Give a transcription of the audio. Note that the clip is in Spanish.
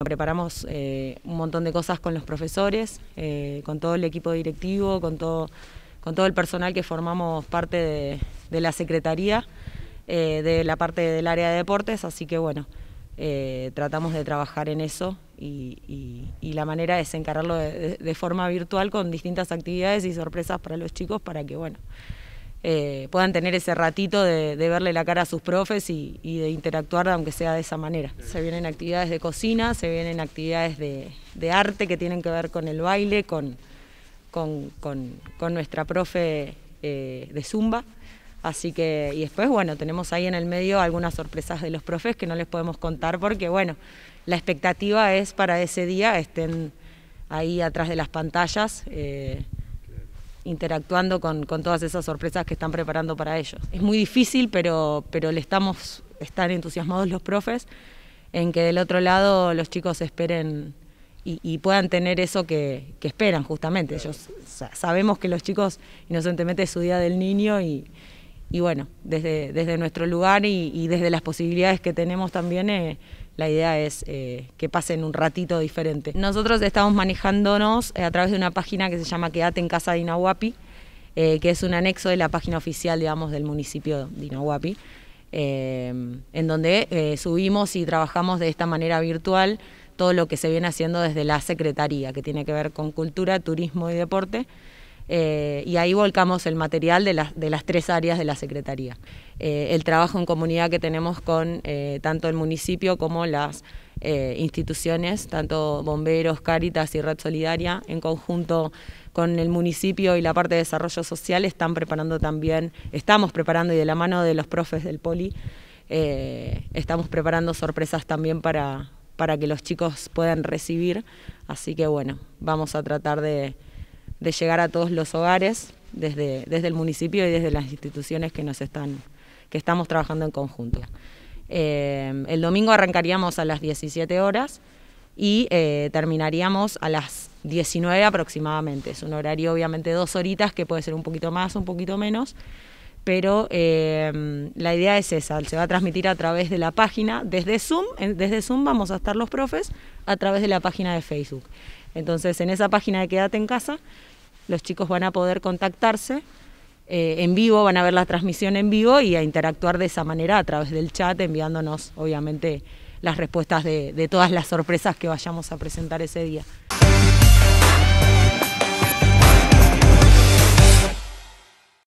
Preparamos eh, un montón de cosas con los profesores, eh, con todo el equipo directivo, con todo, con todo el personal que formamos parte de, la Secretaría, eh, de la parte del área de deportes, así que bueno, tratamos de trabajar en eso y, la manera es encararlo de forma virtual con distintas actividades y sorpresas para los chicos para que bueno eh, puedan tener ese ratito de, verle la cara a sus profes y, de interactuar aunque sea de esa manera. Se vienen actividades de cocina, se vienen actividades de, arte que tienen que ver con el baile, con, con, nuestra profe eh, de Zumba. Así que, y después, bueno, tenemos ahí en el medio algunas sorpresas de los profes que no les podemos contar porque, bueno, la expectativa es para ese día estén ahí atrás de las pantallas. Eh, interactuando con, todas esas sorpresas que están preparando para ellos. Es muy difícil, pero, pero le estamos, están entusiasmados los profes en que del otro lado los chicos esperen y, puedan tener eso que, esperan justamente. Ellos sabemos que los chicos inocentemente es su día del niño y, bueno, desde, desde nuestro lugar y, desde las posibilidades que tenemos también eh, la idea es eh, que pasen un ratito diferente. Nosotros estamos manejándonos eh, a través de una página que se llama Quédate en Casa de Inahuapi, eh, que es un anexo de la página oficial, del municipio de Inahuapi, en donde subimos y trabajamos de esta manera virtual todo lo que se viene haciendo desde la Secretaría, que tiene que ver con cultura, turismo y deporte. Eh, y ahí volcamos el material de, de, las tres áreas de la Secretaría. Eh, el trabajo en comunidad que tenemos con eh, tanto el municipio como las instituciones, tanto bomberos, Cáritas y Red Solidaria, en conjunto con el municipio y la parte de desarrollo social, están preparando también, estamos preparando y de la mano de los profes del poli, estamos preparando sorpresas también para, para que los chicos puedan recibir. Así que bueno, vamos a tratar de de llegar a todos los hogares desde, desde el municipio y desde las instituciones que nos están, que estamos trabajando en conjunto. Eh, el domingo arrancaríamos a las 17 horas y eh, terminaríamos a las 19 aproximadamente. Es un horario obviamente dos horitas que puede ser un poquito más, un poquito menos pero em, la idea es esa, se va a transmitir a través de la página, desde Zoom, desde Zoom vamos a estar los profes a través de la página de Facebook. Entonces, en esa página de Quédate en casa, los chicos van a poder contactarse eh, en vivo, van a ver la transmisión en vivo y a interactuar de esa manera a través del chat, enviándonos, obviamente, las respuestas de todas las sorpresas que vayamos a presentar ese día.